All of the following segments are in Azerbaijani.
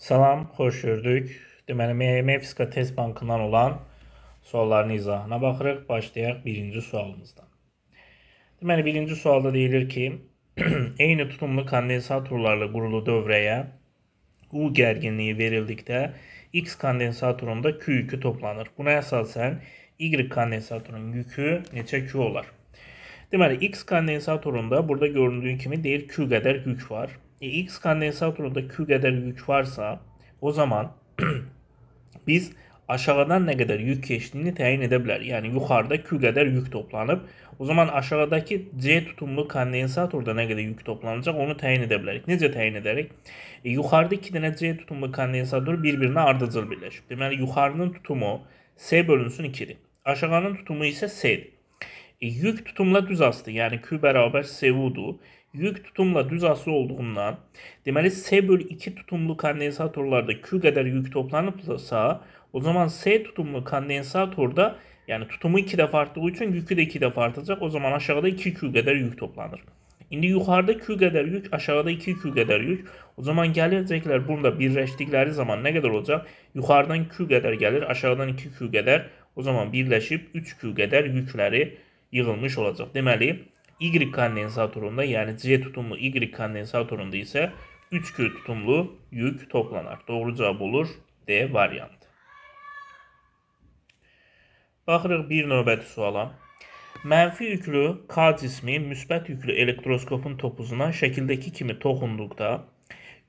Salam, xoş gördük. Deməli, MMF Test Bankından olan sualların izahına baxırıq. Başlayaq birinci sualımızdan. Deməli, birinci sualda deyilir ki, eyni tutumlu kondensatorlarla qurulu dövrəyə U gərginliyi verildikdə X kondensatorunda Q yükü toplanır. Buna əsasən Y kondensatorun yükü neçə Q olar? Deməli, X kondensatorunda burada göründüyü kimi deyir Q qədər yük var. e, x karne hesap kurulunda q kadar yük varsa o zaman biz aşağıdan ne kadar yük keçdiyini təyin edə bilər. Yəni yuxarıda Q qədər yük toplanıb, o zaman aşağıdakı C tutumlu kondensatorda nə qədər yük toplanacaq onu təyin edə bilərik. Necə təyin edərik? E, yuxarıda 2 dənə C tutumlu kondensator bir-birinə ardıcıl birləşib. Deməli yuxarının tutumu S bölünsün 2-dir. Aşağının tutumu isə S-dir. E, yük tutumla düz astı, yəni Q bərabər SU-dur yük tutumla düz asılı olduğundan deməli S bölü 2 tutumlu kondensatorlarda Q qədər yük toplanıbsa o zaman S tutumlu kondensatorda yani tutumu 2 defa arttığı için yükü de 2 defa artacak. O zaman aşağıda 2Q kadar yük toplanır. İndi yuxarıda Q qədər yük, aşağıda 2Q qədər yük. O zaman gələcəklər burada birləşdikləri zaman nə qədər olacaq? Yuxarıdan Q qədər gəlir, aşağıdan 2Q qədər. O zaman birləşib 3Q qədər yükləri yığılmış olacaq. Deməli, Y kondensatorunda yani C tutumlu Y kondensatorunda ise 3Q tutumlu yük toplanar. Doğru cavab olur D variantı. Baxırıq bir növbəti suala. Mənfi yüklü K cismi müsbət yüklü elektroskopun topuzuna şəkildəki kimi toxunduqda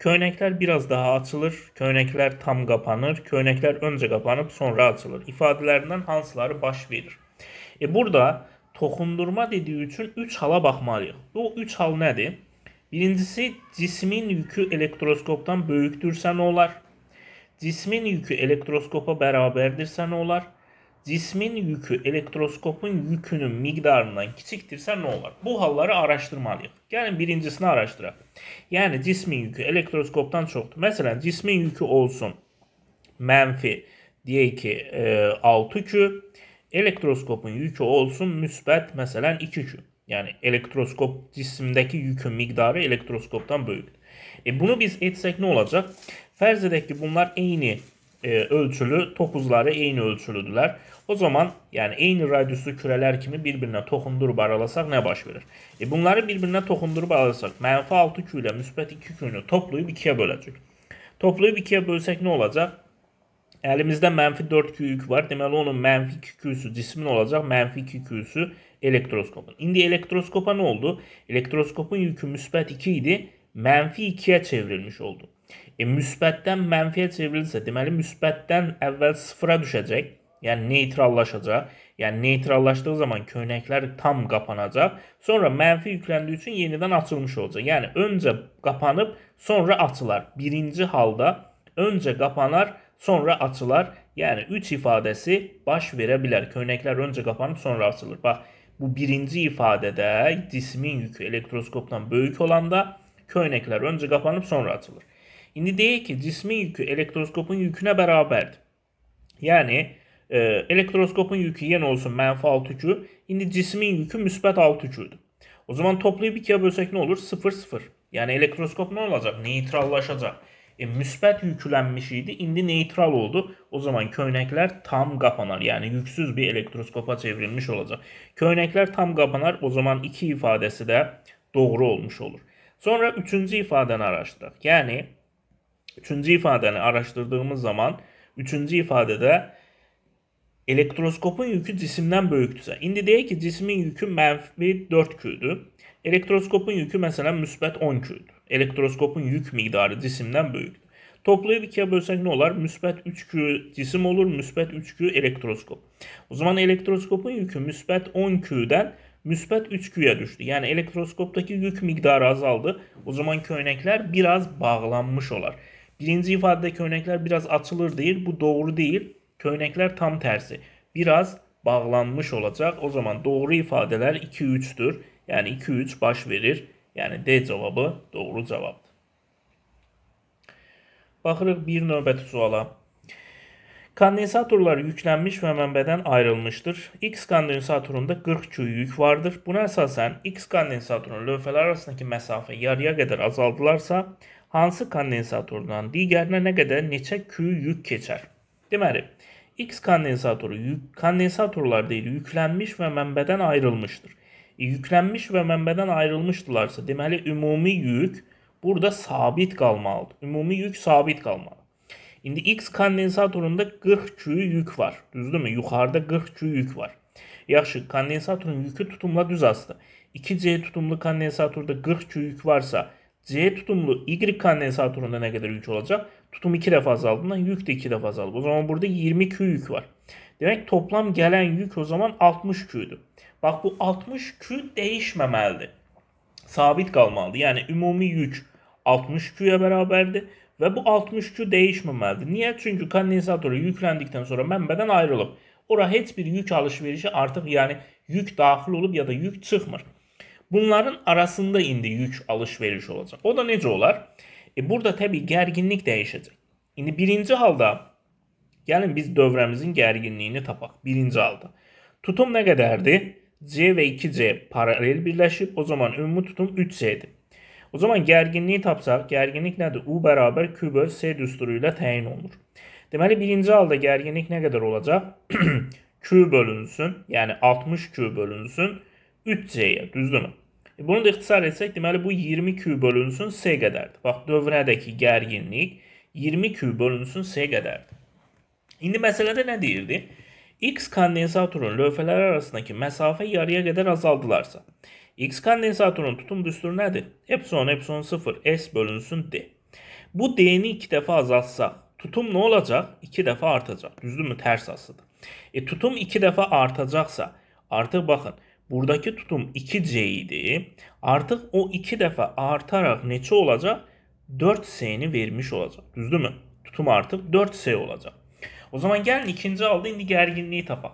köynəklər biraz daha açılır, köynəklər tam qapanır, köynəklər öncə qapanıb sonra açılır. İfadələrindən hansıları baş verir? E burada toxundurma dediyi üçün 3 hala baxmalıyıq. O 3 hal nədir? Birincisi, cismin yükü elektroskopdan böyükdürsə nə olar? Cismin yükü elektroskopa bərabərdirsə nə olar? Cismin yükü elektroskopun yükünün miqdarından kiçikdirsə nə olar? Bu halları araşdırmalıyıq. Gəlin birincisini araşdıraq. Yəni cismin yükü elektroskopdan çoxdur. Məsələn, cismin yükü olsun mənfi deyək ki, 6 e, kü Elektroskopun yükü olsun müsbət məsələn 2 kü. Yəni elektroskop cisimdəki yükün miqdarı elektroskopdan böyükdür. E bunu biz etsək nə olacaq? Fərz edək ki, bunlar eyni e, ölçülü, topuzları eyni ölçülüdülər. O zaman yəni eyni radiuslu kürələr kimi bir-birinə toxundurub aralasaq nə baş verir? E bunları bir-birinə toxundurub aralasaq 6 q ilə müsbət 2 künü toplayıb 2-yə böləcəyik. Toplayıb 2-yə bölsək nə olacaq? Elimizde mənfi 4 Q-yük var. Deməli onun mənfi 2 cismin olacak mənfi 2 elektroskopun. İndi elektroskopa ne oldu? Elektroskopun yükü müsbət 2 idi, mənfi 2 çevrilmiş oldu. E, müsbətdən mənfiyə çevrilirsə, deməli müsbətdən əvvəl 0-a düşəcək. Yəni neytrallaşacaq. Yəni neytrallaşdığı zaman köynəklər tam qapanacaq. Sonra mənfi yükləndiyi üçün yenidən açılmış olacaq. Yəni öncə qapanıb sonra açılar. Birinci halda öncə qapanar, sonra açılar. Yəni 3 ifadəsi baş verə bilər. Köynəklər öncə qapanıb sonra açılır. Bax, bu birinci ifadədə cismin yükü elektroskopdan böyük olanda köynəklər öncə qapanıb sonra açılır. İndi deyək ki, cismin yükü elektroskopun yükünə bərabərdir. Yəni e, elektroskopun yükü yenə olsun mənfi 6 yükü, indi cismin yükü müsbət 6 yüküdür. O zaman toplayıb 2-yə bölsək nə olur? 0 0. Yəni elektroskop nə olacaq? Neytrallaşacaq. E, müsbet yüklenmiş idi. Şimdi neytral oldu. O zaman köynekler tam kapanar. Yani yüksüz bir elektroskopa çevrilmiş olacak. Köynekler tam kapanar. O zaman iki ifadesi de doğru olmuş olur. Sonra üçüncü ifadeni araştırdık. Yani üçüncü ifadeni araştırdığımız zaman üçüncü ifadede Elektroskopun yükü cisimden büyüktü. Şimdi diye ki, cismin yükü mənfi 4 q Elektroskopun yükü mesela müsbet 10 q Elektroskopun yük miqdarı cisimdən böyükdür. Toplayıp ikiye bölsek ne olar? Müsbet 3Q cisim olur, müsbet 3Q elektroskop. O zaman elektroskopun yükü müsbet 10Q'den müsbet 3Q'ya düştü. Yani elektroskoptaki yük miktarı azaldı. O zaman köynekler biraz bağlanmış olar. Birinci ifadedeki örnekler biraz açılır değil. Bu doğru değil. Köynəklər tam tərsi. Biraz bağlanmış olacaq. O zaman doğru ifadələr 2-3-dür. Yəni 2-3 baş verir. Yəni D cavabı doğru cavabdır. Baxırıq bir növbəti suala. Kondensatorlar yüklənmiş və mənbədən ayrılmışdır. X kondensatorunda 40 Q yük vardır. Buna əsasən X kondensatorun lövhələr arasındakı məsafə yarıya qədər azaldılarsa, hansı kondensatordan digərinə nə qədər neçə Q yük keçər? Deməli, X kondensatoru yük, kondensatorlar değil yüklənmiş və mənbədən ayrılmışdır. E, yüklənmiş və mənbədən ayrılmışdılarsa, deməli ümumi yük burada sabit qalmalıdır. Ümumi yük sabit qalmalı. İndi X kondensatorunda 40 Q yük var. Düzdürmü? Yuxarıda 40 Q yük var. Yaxşı, kondensatorun yükü tutumla düz astı. 2C tutumlu kondensatorda 40 Q yük varsa, C tutumlu Y kondensatorunda nə qədər yük olacaq? Tutum 2 defa azaldığından yük de 2 defa azaldı. O zaman burada 20 Q yük var. Demek toplam gelen yük o zaman 60 Q'ydu. Bak bu 60 Q değişmemeldi. Sabit kalmalı Yani ümumi yük 60 Q'ya beraberdi. Ve bu 60 Q değişmemeldi. Niye? Çünkü kondensatöre yüklendikten sonra menbeden ayrılıp oraya hiçbir yük alışverişi artık yani yük dahil olup ya da yük çıkmır. Bunların arasında indi yük alışveriş olacak. O da necə olar? E burada təbii gərginlik dəyişəcək. İndi birinci halda gəlin biz dövrəmizin gərginliyini tapaq. Birinci halda. Tutum nə qədərdir? C və 2C paralel birləşib, o zaman ümumi tutum 3C-dir. O zaman gərginliyi tapsaq, gərginlik nədir? U bərabər Q böl S düsturu ilə təyin olunur. Deməli, birinci halda gərginlik nə qədər olacaq? Q bölünsün, yəni 60 Q bölünsün 3C-yə, düzdürmü? E, bunu da ixtisar etsək, deməli bu 20Q bölünsün S qədərdir. Bax, dövrədəki gərginlik 20Q bölünsün S qədərdir. İndi məsələdə nə deyirdi? X kondensatorun lövhələri arasındakı məsafə yarıya qədər azaldılarsa, X kondensatorun tutum düsturu nədir? Epsilon, epsilon 0, S bölünsün D. Bu D-ni 2 dəfə azaltsaq, tutum nə olacaq? 2 dəfə artacaq. Düzdürmü? Tərs asıdır. E, tutum 2 dəfə artacaqsa, artıq baxın, Buradaki tutum 2C idi. Artık o 2 defa artarak neçe olacak? 4S'ni vermiş olacak. Düzdü mü? Tutum artık 4 c olacak. O zaman gelin ikinci aldı indi gerginliği tapa.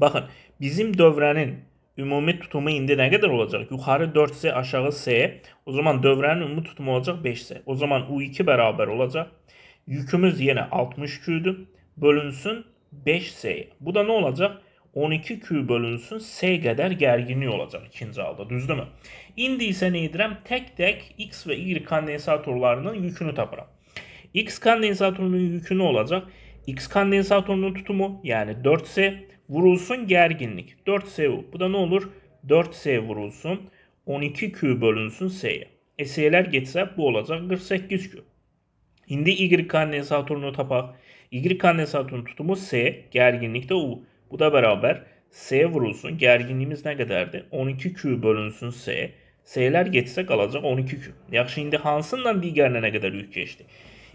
Bakın bizim dövrenin ümumi tutumu indi ne kadar olacak? Yukarı 4 c aşağı c. O zaman dövrenin ümumi tutumu olacak 5 c O zaman U2 beraber olacak. Yükümüz yine 60Q'dü. Bölünsün 5S'ye. Bu da ne olacak? 12Q bölünsün S kadar gerginliği olacak ikinci halda düzdür mü? İndi isə nə edirəm? tek tək X ve Y kondensatorlarının yükünü tapıram. X kondensatorunun yükü ne olacak? X kondensatorunun tutumu yani 4S vurulsun gerginlik. 4S bu da ne olur? 4S vurulsun 12Q bölünsün S'ye. E S'ler geçsə bu olacak 48Q. İndi Y kondensatorunu tapaq. Y kondensatorunun tutumu S, gerginlik də U. Bu da beraber S vurulsun. Gerginliğimiz ne kadardı? 12Q bölünsün S. S'ler geçsə qalacaq 12Q. Yaxşı, indi hansından digərinə nə qədər yük keçdi?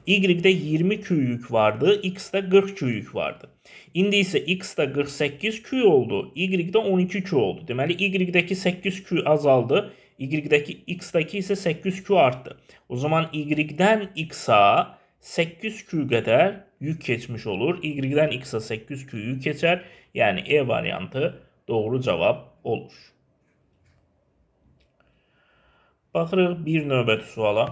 Y'də 20Q yük vardı, X'de 40Q yük vardı. İndi ise X'de 48Q oldu, Y'de 12Q oldu. Demeli Y'deki 8Q azaldı, Y'deki X'deki ise 8Q arttı. O zaman Y'den X'a 8Q qədər yük geçmiş olur. Y'den X'a 8 Q'yu geçer. Yani E variantı doğru cevap olur. Baxırıq bir növbəti suala.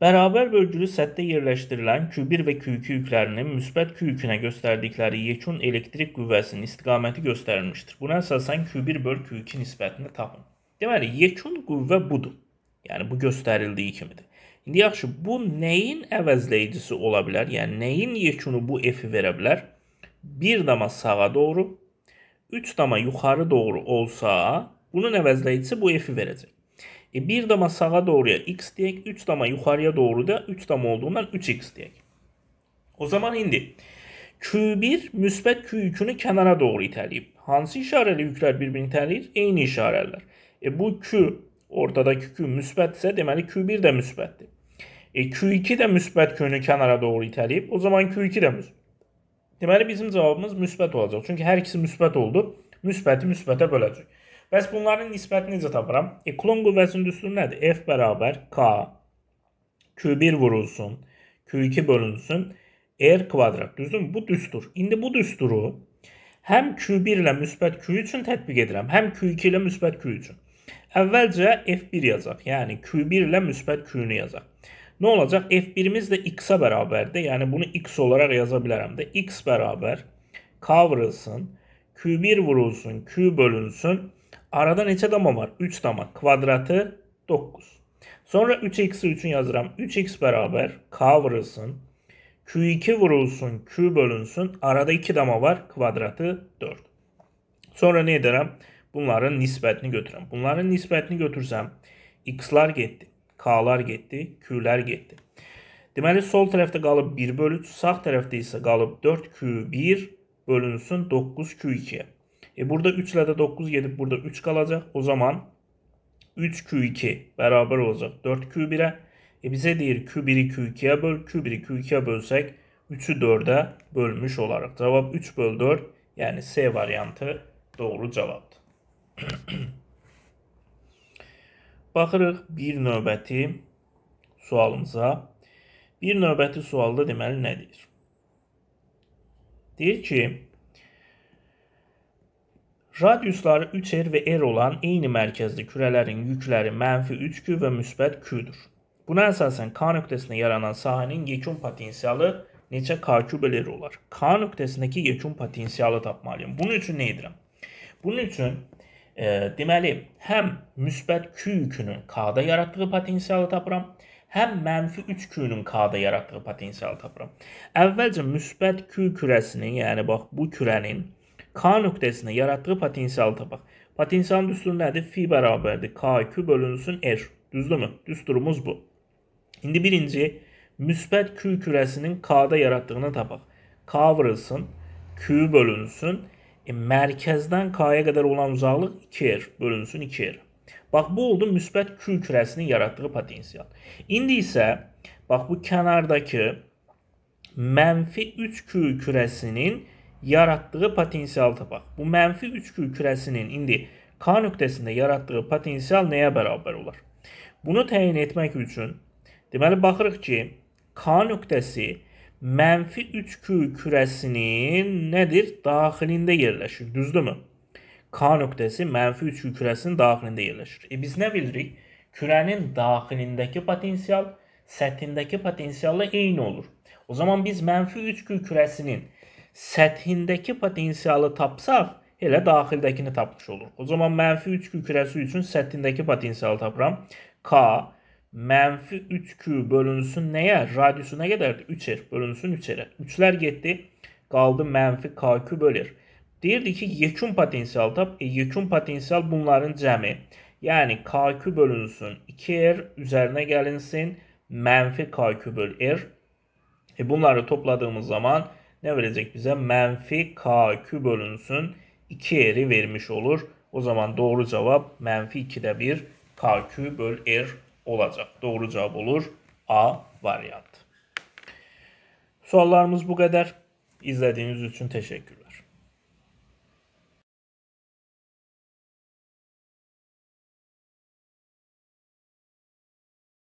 Bərabər bölgülü sətdə yerləşdirilən Q1 və Q2 yüklərinin müsbət Q yükünə göstərdikləri yekun elektrik qüvvəsinin istiqaməti göstərilmişdir. Buna əsasən Q1 böl Q2 nisbətini tapın. Deməli, yekun qüvvə budur. Yəni, bu göstərildiyi kimidir. İndi yaxşı, bu nəyin əvəzləyicisi ola bilər? Yəni nəyin yekunu bu f-i verə bilər? 1 dama sağa doğru, 3 dama yuxarı doğru olsa, bunun əvəzləyicisi bu f-i verəcək. E, 1 dama sağa doğruya x deyək, 3 dama yuxarıya doğru da 3 dama olduğundan 3x deyək. O zaman indi Q1 müsbət Q2-nü kənara doğru itələyib. Hansı işarəli yüklər bir-birini itələyir? Eyni işarələr. E, bu Q ortadaki Q müsbətsə, demeli Q1 de müsbətdir. E, Q2 de müsbət könü nü kənara doğru itələyib. O zaman Q2 de müsbət. Deməli bizim cevabımız müsbət olacak çünkü her ikisi müsbət oldu. Müsbəti müsbətə böləcək. Bəs bunların nisbətini necə tapıram? E, Klon qüvvəsinin düsturu nədir? F bərabər K Q1 vurulsun, Q2 bölünsün, R kvadrat. Düzdür mü? Bu düstur. İndi bu düsturu həm Q1 ile müsbət Q üçün tətbiq edirəm, həm Q2 ile müsbət Q üçün. Evvelce F1 yazacak. Yani Q1 ile müsbet Q'nü yazacak. Ne olacak? F1'imiz de X'a beraberdi. Yani bunu X olarak yazabilirim de. X beraber K vurulsun. Q1 vurulsun. Q bölünsün. Arada neçe dama var? 3 dama. Kvadratı 9. Sonra 3x'i 3'ün yazıram. 3x beraber k vurulsun. Q2 vurulsun. Q bölünsün. Arada 2 dama var. Kvadratı 4. Sonra ne ederim? Bunların nisbətini götürürəm. Bunların nisbətini götürsəm, x-lar getdi, k-lar getdi, q-lər getdi. Deməli, sol tərəfdə qalıb 1 bölü 3, sağ tərəfdə isə qalıb 4q1 bölünsün 9q2-yə. E, burada 3 ilə də 9 gedib, burada 3 qalacaq. O zaman 3q2 bərabər olacaq 4q1-ə. E, bizə deyir q1-i q2-yə böl, q1-i q2-yə bölsək 3-ü 4-ə bölmüş olaraq. Cavab 3 böl 4, yəni C variantı doğru cavabdır. Baxırıq bir növbəti sualımıza. Bir növbəti sualda deməli nə deyir? Deyir ki, radiusları 3R və R er olan eyni mərkəzli kürələrin yükləri mənfi 3Q və müsbət Q-dur. Buna əsasən K nöqtəsində yaranan sahənin yekun potensialı neçə K küb R er olar? K nöqtəsindəki yekun potensialı tapmalıyım. Bunun üçün nə edirəm? Bunun üçün E, deməli, həm müsbət Q yükünün K-da yaratdığı potensialı tapıram, həm mənfi 3 Q-nün K-da yaratdığı potensialı tapıram. Əvvəlcə müsbət Q kürəsinin, yəni bax bu kürənin K nöqtəsinə yaratdığı potensialı tapaq. Potensialın düsturu nədir? Fi bərabərdir K2 bölünsün R. Düzdürmü? Düsturumuz bu. İndi birinci müsbət Q kürəsinin K-da yaratdığını tapaq. K vurulsun, Q bölünsün, R E, mərkəzdən K-ya qədər olan uzaqlıq 2R er, bölünsün 2R. Er. Bax, bu oldu müsbət Q kürəsinin yaratdığı potensial. İndi isə, bax, bu kənardakı mənfi 3Q kürəsinin yaratdığı potensialı tapaq. Bu mənfi 3Q kürəsinin indi K nöqtəsində yaratdığı potensial nəyə bərabər olar? Bunu təyin etmək üçün, deməli, baxırıq ki, K nöqtəsi mənfi 3Q kürəsinin nədir? Daxilində yerləşir. Düzdürmü? K nöqtəsi mənfi 3Q kürəsinin daxilində yerləşir. E, biz nə bilirik? Kürənin daxilindəki potensial səthindəki potensialla eyni olur. O zaman biz mənfi 3Q kürəsinin səthindəki potensialı tapsaq, elə daxildəkini tapmış olur. O zaman mənfi 3Q kürəsi üçün səthindəki potensialı tapıram. K menfi 3q bölünsün neye? Radyüsüne giderdi. 3'er bölünsün 3'erə. 3'lər getdi. Qaldı mənfi kq bölür. Deyirdi ki, yekun potensial tap. E, yekun potensial bunların cemi yani kq bölünsün 2r üzerine gelinsin Mənfi kq bölü r. E, bunları topladığımız zaman ne verecek bize? Mənfi kq bölünsün 2r'i vermiş olur. O zaman doğru cevap mənfi 2'de 1 kq bölü r olacak. Doğru cevap olur A variant. Suallarımız bu kadar. İzlediğiniz için teşekkür